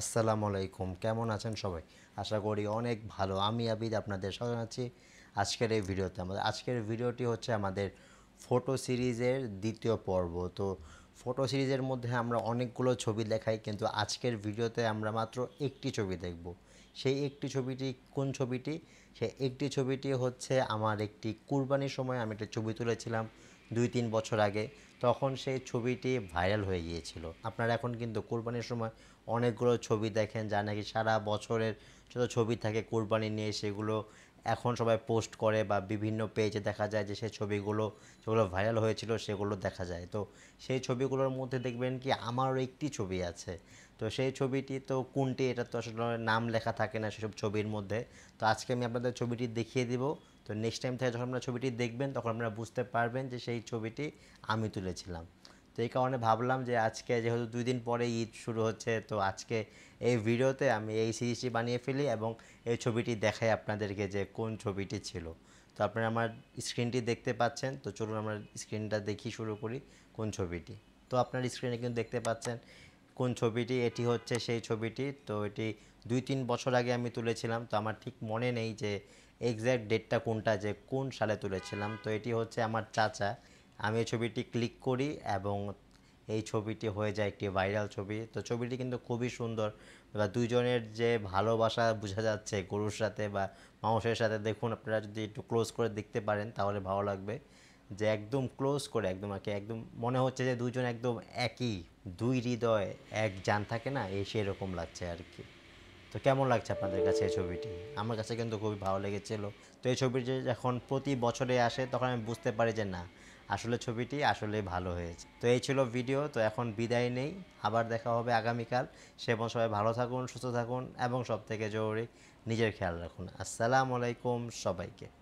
আসসালামু আলাইকুম কেমন আছেন সবাই আশা করি অনেক ভালো আমি আবিদ আপনাদের স্বাগত আছি আজকের এই ভিডিওতে আমাদের আজকের ভিডিওটি হচ্ছে আমাদের ফটো সিরিজের দ্বিতীয় পর্ব তো ফটো সিরিজের মধ্যে আমরা অনেকগুলো ছবি দেখাই কিন্তু আজকের ভিডিওতে আমরা মাত্র একটি ছবি দেখব সেই একটি ছবিটি কোন ছবিটি সেই একটি ছবিটি হচ্ছে আমার একটি কুরবানির সময় আমি একটা ছবি তুলেছিলাম দুই তিন বছর আগে তখন সেই ছবিটি ভাইরাল হয়ে গিয়েছিল আপনারা এখন কিন্তু কোরবানির সময় অনেকগুলো ছবি দেখেন যা নাকি সারা বছরের ছোটো ছবি থাকে কোরবানি নিয়ে সেগুলো এখন সবাই পোস্ট করে বা বিভিন্ন পেজে দেখা যায় যে সেই ছবিগুলো যেগুলো ভাইরাল হয়েছিল সেগুলো দেখা যায় তো সেই ছবিগুলোর মধ্যে দেখবেন কি আমারও একটি ছবি আছে তো সেই ছবিটি তো কোনটি এটা তো আসলে নাম লেখা থাকে না সেসব ছবির মধ্যে তো আজকে আমি আপনাদের ছবিটি দেখিয়ে দিব তো নেক্সট টাইম থেকে যখন আপনারা ছবিটি দেখবেন তখন আপনারা বুঝতে পারবেন যে সেই ছবিটি আমি তুলেছিলাম এই কারণে ভাবলাম যে আজকে যেহেতু দুই দিন পরে ঈদ শুরু হচ্ছে তো আজকে এই ভিডিওতে আমি এই সিরিজটি বানিয়ে ফেলি এবং এই ছবিটি দেখাই আপনাদেরকে যে কোন ছবিটি ছিল তো আপনারা আমার স্ক্রিনটি দেখতে পাচ্ছেন তো চলুন আমরা স্ক্রিনটা দেখি শুরু করি কোন ছবিটি তো আপনার স্ক্রিনে কিন্তু দেখতে পাচ্ছেন কোন ছবিটি এটি হচ্ছে সেই ছবিটি তো এটি দুই তিন বছর আগে আমি তুলেছিলাম তো আমার ঠিক মনে নেই যে এক্স্যাক্ট ডেটটা কোনটা যে কোন সালে তুলেছিলাম তো এটি হচ্ছে আমার চাচা আমি এই ছবিটি ক্লিক করি এবং এই ছবিটি হয়ে যায় একটি ভাইরাল ছবি তো ছবিটি কিন্তু খুবই সুন্দর বা দুইজনের যে ভালোবাসা বোঝা যাচ্ছে গরুর সাথে বা মানুষের সাথে দেখুন আপনারা যদি একটু ক্লোজ করে দেখতে পারেন তাহলে ভালো লাগবে যে একদম ক্লোজ করে একদম আর একদম মনে হচ্ছে যে দুজন একদম একই দুই হৃদয় এক যান থাকে না এই সেরকম লাগছে আর কি তো কেমন লাগছে আপনাদের কাছে এই ছবিটি আমার কাছে কিন্তু খুবই ভালো লেগেছিলো তো এই ছবিটি যখন প্রতি বছরে আসে তখন আমি বুঝতে পারি যে না আসলে ছবিটি আসলে ভালো হয়েছে তো এই ছিল ভিডিও তো এখন বিদায় নেই আবার দেখা হবে আগামীকাল সে সবাই ভালো থাকুন সুস্থ থাকুন এবং সব থেকে জরুরি নিজের খেয়াল রাখুন আসসালামু আলাইকুম সবাইকে